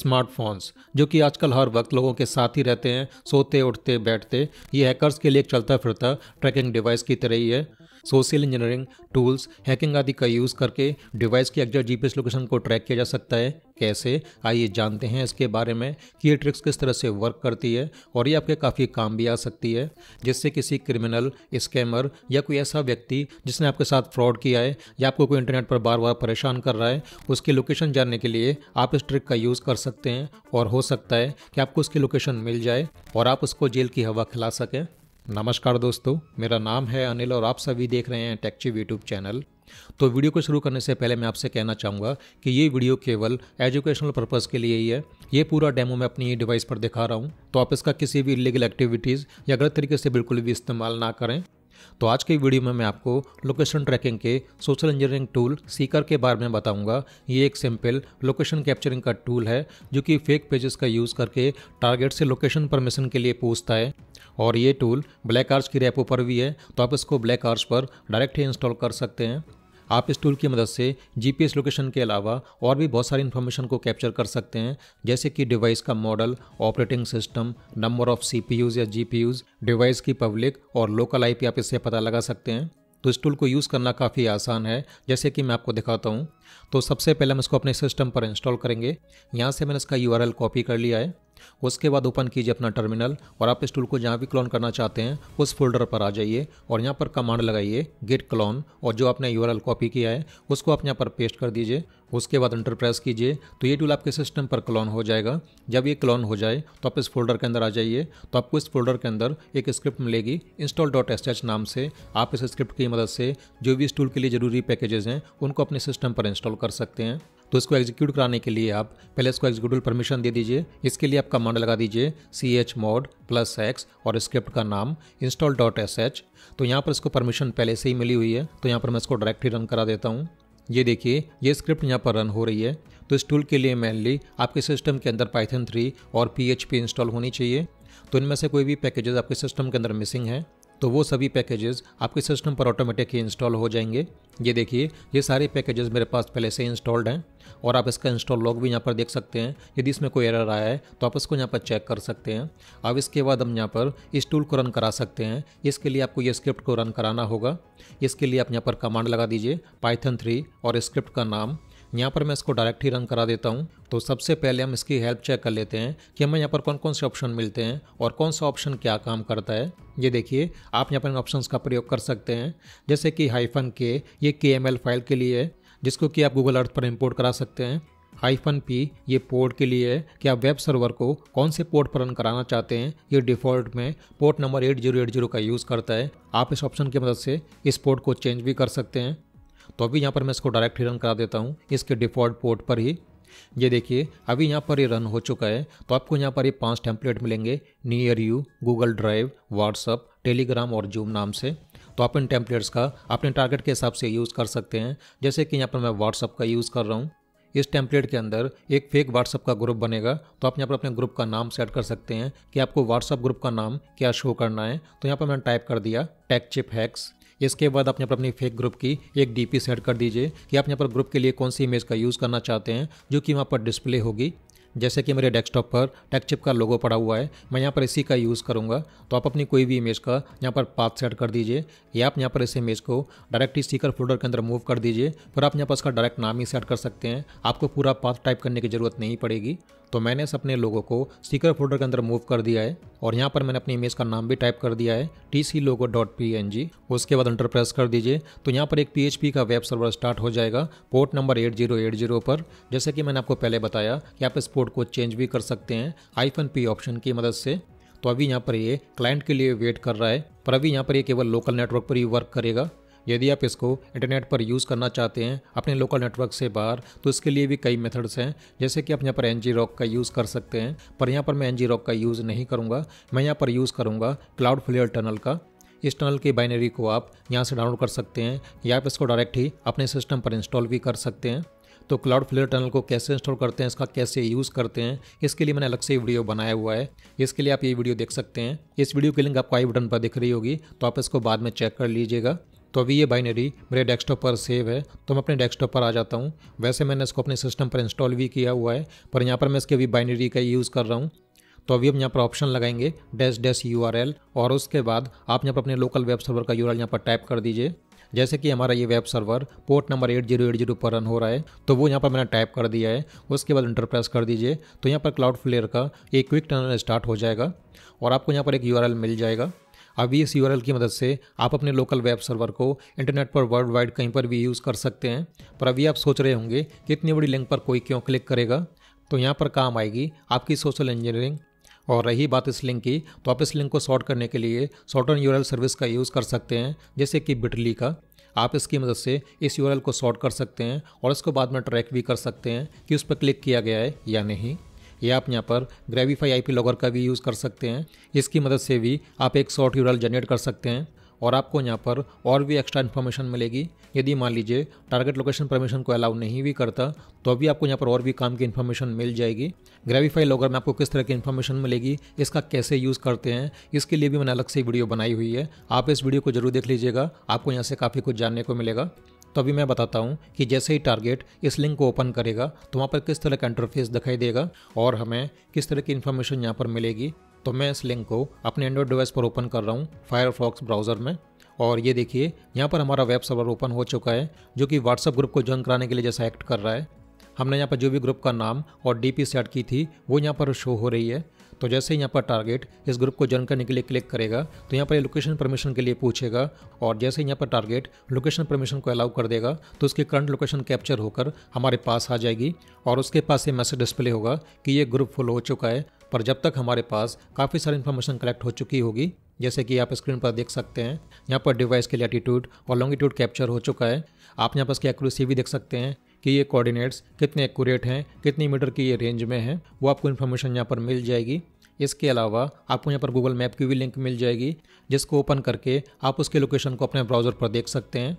smartphones जो कि आजकल हर वक्त लोगों के साथ ही रहते हैं सोते उठते बैठते ये हैकर्स के लिए एक चलता फिरता ट्रैकिंग डिवाइस की तरह ही है सोशल इंजीनियरिंग टूल्स हैकिंग आदि का यूज़ करके डिवाइस की एग्जैक्ट जीपीएस लोकेशन को ट्रैक किया जा सकता है कैसे आइए जानते हैं इसके बारे में कि ये ट्रिक्स किस तरह से वर्क करती है और ये आपके काफ़ी काम भी आ सकती है जिससे किसी क्रिमिनल स्कैमर या कोई ऐसा व्यक्ति जिसने आपके साथ फ्रॉड किया है या आपको कोई इंटरनेट पर बार बार परेशान कर रहा है उसकी लोकेशन जानने के लिए आप इस ट्रिक का यूज़ कर सकते हैं और हो सकता है कि आपको उसकी लोकेशन मिल जाए और आप उसको जेल की हवा खिला सकें नमस्कार दोस्तों मेरा नाम है अनिल और आप सभी देख रहे हैं टेक्चिव यूट्यूब चैनल तो वीडियो को शुरू करने से पहले मैं आपसे कहना चाहूँगा कि ये वीडियो केवल एजुकेशनल पर्पज़ के लिए ही है ये पूरा डेमो मैं अपनी डिवाइस पर दिखा रहा हूँ तो आप इसका किसी भी इलीगल एक्टिविटीज़ या गलत तरीके से बिल्कुल भी इस्तेमाल ना करें तो आज के वीडियो में मैं आपको लोकेशन ट्रैकिंग के सोशल इंजीनियरिंग टूल सीकर के बारे में बताऊंगा ये एक सिंपल लोकेशन कैप्चरिंग का टूल है जो कि फेक पेजेस का यूज़ करके टारगेट से लोकेशन परमिशन के लिए पूछता है और ये टूल ब्लैक आर्च की रेपो पर भी है तो आप इसको ब्लैक आर्च पर डायरेक्ट ही इंस्टॉल कर सकते हैं आप इस टूल की मदद से जीपीएस लोकेशन के अलावा और भी बहुत सारी इन्फॉर्मेशन को कैप्चर कर सकते हैं जैसे कि डिवाइस का model operating system number of C या जी डिवाइस की पब्लिक और लोकल आई आप इससे पता लगा सकते हैं तो इस टूल को यूज़ करना काफ़ी आसान है जैसे कि मैं आपको दिखाता हूँ तो सबसे पहले हम इसको अपने सिस्टम पर इंस्टॉल करेंगे यहाँ से मैंने इसका यू कॉपी कर लिया है उसके बाद ओपन कीजिए अपना टर्मिनल और आप इस टूल को जहाँ भी क्लोन करना चाहते हैं उस फोल्डर पर आ जाइए और यहाँ पर कमांड लगाइए गिट क्लोन और जो आपने यू कॉपी किया है उसको आप यहाँ पर पेस्ट कर दीजिए उसके बाद इंटर प्रेस कीजिए तो ये टूल आपके सिस्टम पर क्लोन हो जाएगा जब ये क्लोन हो जाए तो आप इस फोल्डर के अंदर आ जाइए तो आपको इस फोल्डर के अंदर एक स्क्रिप्ट मिलेगी इंस्टॉल डॉट एस नाम से आप इस स्क्रिप्ट की मदद से जो भी इस टूल के लिए ज़रूरी पैकेजेस हैं उनको अपने सिस्टम पर इंस्टॉल कर सकते हैं तो इसको एग्जीक्यूट कराने के लिए आप पहले इसको एग्जीक्यूटिव परमिशन दे दीजिए इसके लिए आप कमांड लगा दीजिए C H mod plus X और स्क्रिप्ट का नाम इंस्टॉल डॉट एस एच तो यहाँ पर इसको परमिशन पहले से ही मिली हुई है तो यहाँ पर मैं इसको डायरेक्टली रन करा देता हूँ ये देखिए ये स्क्रिप्ट यहाँ पर रन हो रही है तो इस टूल के लिए मेनली आपके सिस्टम के अंदर पाइथन थ्री और पी इंस्टॉल होनी चाहिए तो इनमें से कोई भी पैकेजेस आपके सिस्टम के अंदर मिसिंग हैं तो वो सभी पैकेजेस आपके सिस्टम पर ऑटोमेटिक ही इंस्टॉल हो जाएंगे ये देखिए ये सारे पैकेजेस मेरे पास पहले से इंस्टॉल्ड हैं और आप इसका इंस्टॉल लॉग भी यहाँ पर देख सकते हैं यदि इसमें कोई एरर आया है तो आप इसको यहाँ पर चेक कर सकते हैं अब इसके बाद हम यहाँ पर इस टूल को रन करा सकते हैं इसके लिए आपको ये स्क्रिप्ट को रन कराना होगा इसके लिए आप यहाँ पर कमांड लगा दीजिए पाइथन थ्री और स्क्रिप्ट का नाम यहाँ पर मैं इसको डायरेक्ट ही रन करा देता हूँ तो सबसे पहले हम इसकी हेल्प चेक कर लेते हैं कि हमें यहाँ पर कौन कौन से ऑप्शन मिलते हैं और कौन सा ऑप्शन क्या काम करता है ये देखिए आप यहाँ पर इन ऑप्शन का प्रयोग कर सकते हैं जैसे कि हाईफन के ये के फाइल के लिए है जिसको कि आप गूगल अर्थ पर इम्पोर्ट करा सकते हैं हाईफन पी ये पोर्ट के लिए है कि आप वेब सर्वर को कौन से पोर्ट पर रन कराना चाहते हैं ये डिफ़ॉल्ट में port number eight zero eight zero का यूज़ करता है आप इस ऑप्शन की मदद से इस पोर्ट को चेंज भी कर सकते हैं तो अभी यहाँ पर मैं इसको डायरेक्ट ही रन करा देता हूँ इसके डिफ़ॉल्ट पोर्ट पर ही ये देखिए अभी यहाँ पर ये रन हो चुका है तो आपको यहाँ पर ये पांच टेम्पलेट मिलेंगे near you Google Drive WhatsApp Telegram और जूम नाम से तो आप इन टेम्पलेट्स का अपने टारगेट के हिसाब से यूज़ कर सकते हैं जैसे कि यहाँ पर मैं व्हाट्सअप का यूज़ कर रहा हूँ इस टेम्पलेट के अंदर एक फेक व्हाट्सअप का ग्रुप बनेगा तो आप यहाँ पर अपने ग्रुप का नाम सेट कर सकते हैं कि आपको व्हाट्सअप ग्रुप का नाम क्या शो करना है तो यहाँ पर मैंने टाइप कर दिया टेक चिप हैक्स इसके बाद आप यहाँ पर अपनी फेक ग्रुप की एक डी सेट कर दीजिए कि आप यहाँ पर ग्रुप के लिए कौन सी इमेज का यूज़ करना चाहते हैं जो कि वहाँ पर डिस्प्ले होगी जैसे कि मेरे डेस्कटॉप पर टेकचिप का लोगो पड़ा हुआ है मैं यहाँ पर इसी का यूज़ करूँगा तो आप अपनी कोई भी इमेज का यहाँ पर पाथ सेट कर दीजिए या आप यहाँ पर इस इमेज को डायरेक्ट सीकर फोल्डर के अंदर मूव कर दीजिए फिर आप यहाँ पर इसका डायरेक्ट नाम ही सेट कर सकते हैं आपको पूरा पाथ टाइप करने की ज़रूरत नहीं पड़ेगी तो मैंने इस अपने लोगों को स्टिकर फोल्डर के अंदर मूव कर दिया है और यहाँ पर मैंने अपनी इमेज का नाम भी टाइप कर दिया है T C logo dot P N G उसके बाद अंटर प्रेस कर दीजिए तो यहाँ पर एक पी एच पी का वेब सर्वर स्टार्ट हो जाएगा port number eight zero eight zero पर जैसे कि मैंने आपको पहले बताया कि आप इस पोर्ट को चेंज भी कर सकते हैं आईफन पी ऑप्शन की मदद से तो अभी यहाँ पर ये क्लाइंट के लिए वेट कर रहा है पर अभी यहाँ पर ये केवल लोकल नेटवर्क पर ही वर्क करेगा यदि आप इसको इंटरनेट पर यूज़ करना चाहते हैं अपने लोकल नेटवर्क से बाहर तो इसके लिए भी कई मेथड्स हैं जैसे कि आप यहाँ पर एन जी रॉक का यूज़ कर सकते हैं पर यहाँ पर मैं एन जी रॉक का यूज़ नहीं करूँगा मैं यहाँ पर यूज़ करूँगा क्लाउड फ्लेयर टनल का इस टनल की बाइनरी को आप यहाँ से डाउनलोड कर सकते हैं या आप इसको डायरेक्ट ही अपने सिस्टम पर इंस्टॉल भी कर सकते हैं तो क्लाउड फ्लेयर टनल को कैसे इंस्टॉल करते हैं इसका कैसे यूज़ करते हैं इसके लिए मैंने अलग से वीडियो बनाया हुआ है इसके लिए आप ये वीडियो देख सकते हैं इस वीडियो की लिंक आपको आई बटन पर दिख रही होगी तो आप इसको बाद में चेक कर लीजिएगा तो अभी ये बाइनरी मेरे डेस्कटॉप पर सेव है तो मैं अपने डेस्कटॉप पर आ जाता हूँ वैसे मैंने इसको अपने सिस्टम पर इंस्टॉल भी किया हुआ है पर यहाँ पर मैं इसके अभी बाइनरी का यूज़ कर रहा हूँ तो अभी हम यहाँ पर ऑप्शन लगाएंगे डैश डैश यू और उसके बाद आप यहाँ पर अपने लोकल वेब सर्वर का यू आर यहाँ पर टाइप कर दीजिए जैसे कि हमारा ये web server port number eight zero eight zero पर रन हो रहा है तो वो यहाँ पर मैंने टाइप कर दिया है उसके बाद इंटर प्रेस कर दीजिए तो यहाँ पर क्लाउड फ्लेयर का एक क्विक टर्नर स्टार्ट हो जाएगा और आपको यहाँ पर एक यू मिल जाएगा अभी इस यू की मदद से आप अपने लोकल वेब सर्वर को इंटरनेट पर वर्ल्ड वाइड कहीं पर भी यूज़ कर सकते हैं पर अभी आप सोच रहे होंगे कि इतनी बड़ी लिंक पर कोई क्यों क्लिक करेगा तो यहाँ पर काम आएगी आपकी सोशल इंजीनियरिंग और रही बात इस लिंक की तो आप इस लिंक को शॉर्ट करने के लिए ऑन यूरल सर्विस का यूज़ कर सकते हैं जैसे कि बिटली का आप इसकी मदद से इस यूरल को शॉर्ट कर सकते हैं और इसको बाद में ट्रैक भी कर सकते हैं कि उस पर क्लिक किया गया है या नहीं या आप यहाँ पर ग्रेविफाई आई लॉगर का भी यूज़ कर सकते हैं इसकी मदद से भी आप एक शॉर्ट यूरल जनरेट कर सकते हैं और आपको यहाँ पर और भी एक्स्ट्रा इन्फॉर्मेशन मिलेगी यदि मान लीजिए टारगेट लोकेशन परमिशन को अलाउ नहीं भी करता तो अभी आपको यहाँ पर और भी काम की इन्फॉर्मेशन मिल जाएगी ग्रेविफाई लॉगर में आपको किस तरह की इन्फॉर्मेशन मिलेगी इसका कैसे यूज़ करते हैं इसके लिए भी मैंने अलग से वीडियो बनाई हुई है आप इस वीडियो को जरूर देख लीजिएगा आपको यहाँ से काफ़ी कुछ जानने को मिलेगा तभी मैं बताता हूँ कि जैसे ही टारगेट इस लिंक को ओपन करेगा तो वहाँ पर किस तरह का इंटरफेस दिखाई देगा और हमें किस तरह की इन्फॉर्मेशन यहाँ पर मिलेगी तो मैं इस लिंक को अपने एंड्रॉयड डिवाइस पर ओपन कर रहा हूँ फायरफॉक्स ब्राउज़र में और ये देखिए यहाँ पर हमारा वेब सर्वर ओपन हो चुका है जो कि व्हाट्सअप ग्रुप को ज्वाइन कराने के लिए जैसा एक्ट कर रहा है हमने यहाँ पर जो भी ग्रुप का नाम और डी सेट की थी वो यहाँ पर शो हो रही है तो जैसे ही यहाँ पर टारगेट इस ग्रुप को ज्वाइन करने के लिए क्लिक करेगा तो यहाँ पर ये लोकेशन परमिशन के लिए पूछेगा और जैसे ही यहाँ पर टारगेट लोकेशन परमिशन को अलाउ कर देगा तो उसकी करंट लोकेशन कैप्चर होकर हमारे पास आ जाएगी और उसके पास ये मैसेज डिस्प्ले होगा कि ये ग्रुप फुल हो चुका है पर जब तक हमारे पास काफ़ी सारी इन्फॉर्मेशन कलेक्ट हो चुकी होगी जैसे कि आप स्क्रीन पर देख सकते हैं यहाँ पर डिवाइस के लिए एटीट्यूड और लॉन्गिट्यूड कैप्चर हो चुका है आप यहाँ पर इसकी एक्यूरेसी भी देख सकते हैं कि ये कोऑर्डिनेट्स कितने एक्यूरेट हैं कितनी मीटर की ये रेंज में है वो आपको इन्फॉर्मेशन यहाँ पर मिल जाएगी इसके अलावा आपको यहाँ पर गूगल मैप की भी लिंक मिल जाएगी जिसको ओपन करके आप उसके लोकेशन को अपने ब्राउज़र पर देख सकते हैं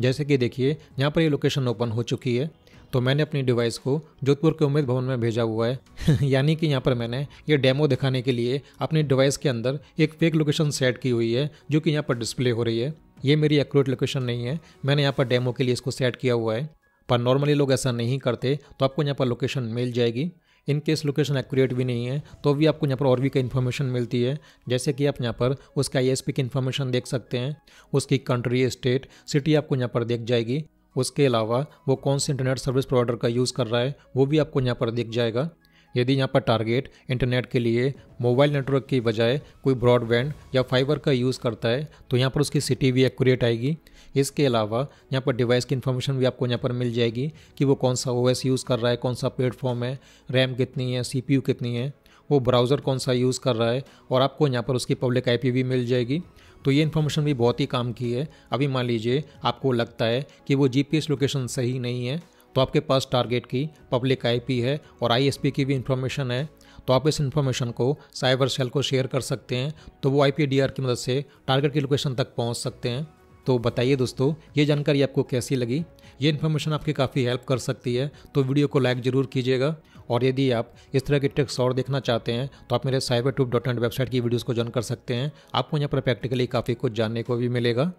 जैसे कि देखिए यहाँ पर ये लोकेशन ओपन हो चुकी है तो मैंने अपनी डिवाइस को जोधपुर के उम्मीद भवन में भेजा हुआ है यानी कि यहाँ पर मैंने ये डेमो दिखाने के लिए अपनी डिवाइस के अंदर एक फेक लोकेशन सेट की हुई है जो कि यहाँ पर डिस्प्ले हो रही है ये मेरी एक्यूरेट लोकेशन नहीं है मैंने यहाँ पर डेमो के लिए इसको सेट किया हुआ है पर नॉर्मली लोग ऐसा नहीं करते तो आपको यहाँ पर लोकेशन मिल जाएगी इन केस लोकेशन एक्यूरेट भी नहीं है तो भी आपको यहाँ पर और भी कई इन्फॉर्मेशन मिलती है जैसे कि आप यहाँ पर उसका आई की इन्फॉर्मेशन देख सकते हैं उसकी कंट्री स्टेट सिटी आपको यहाँ पर देख जाएगी उसके अलावा वो कौन से इंटरनेट सर्विस प्रोवाइडर का यूज़ कर रहा है वो भी आपको यहाँ पर दिख जाएगा यदि यहाँ पर टारगेट इंटरनेट के लिए मोबाइल नेटवर्क की बजाय कोई ब्रॉडबैंड या फाइबर का यूज़ करता है तो यहाँ पर उसकी सिटी भी एक्यूरेट आएगी इसके अलावा यहाँ पर डिवाइस की इन्फॉर्मेशन भी आपको यहाँ पर मिल जाएगी कि वो कौन सा ओ यूज़ कर रहा है कौन सा प्लेटफॉर्म है रैम कितनी है सी कितनी है वो ब्राउज़र कौन सा यूज़ कर रहा है और आपको यहाँ पर उसकी पब्लिक आई भी मिल जाएगी तो ये इन्फॉर्मेशन भी बहुत ही काम की है अभी मान लीजिए आपको लगता है कि वो जी लोकेशन सही नहीं है तो आपके पास टारगेट की पब्लिक आईपी है और आईएसपी की भी इंफॉर्मेशन है तो आप इस इन्फॉर्मेशन को साइबर सेल को शेयर कर सकते हैं तो वो आई की मदद से टारगेट की लोकेशन तक पहुँच सकते हैं तो बताइए दोस्तों ये जानकारी आपको कैसी लगी ये इन्फॉर्मेशन आपकी काफ़ी हेल्प कर सकती है तो वीडियो को लाइक ज़रूर कीजिएगा और यदि आप इस तरह के टेक्स और देखना चाहते हैं तो आप मेरे cyber tube dot and website की वीडियोज़ को ज्वाइन कर सकते हैं आपको यहाँ पर प्रैक्टिकली काफ़ी कुछ जानने को भी मिलेगा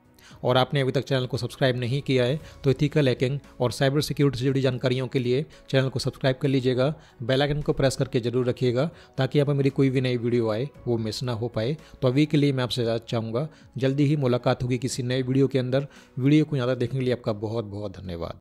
और आपने अभी तक चैनल को सब्सक्राइब नहीं किया है तो इथिकल हैकिंग और साइबर सिक्योरिटी से जुड़ी जानकारियों के लिए चैनल को सब्सक्राइब कर लीजिएगा बेल आइकन को प्रेस करके जरूर रखिएगा ताकि आप मेरी कोई भी नई वीडियो आए वो मिस ना हो पाए तो अभी के लिए मैं आपसे ज़्यादा चाहूँगा जल्दी ही मुलाकात होगी किसी नए वीडियो के अंदर वीडियो को ज़्यादा देखने के लिए आपका बहुत बहुत धन्यवाद